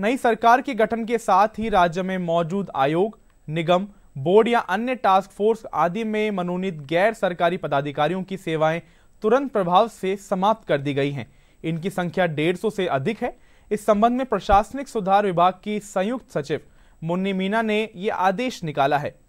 नई सरकार के गठन के साथ ही राज्य में मौजूद आयोग निगम बोर्ड या अन्य टास्क फोर्स आदि में मनोनीत गैर सरकारी पदाधिकारियों की सेवाएं तुरंत प्रभाव से समाप्त कर दी गई हैं इनकी संख्या डेढ़ सौ से अधिक है इस संबंध में प्रशासनिक सुधार विभाग की संयुक्त सचिव मुन्नी मीना ने ये आदेश निकाला है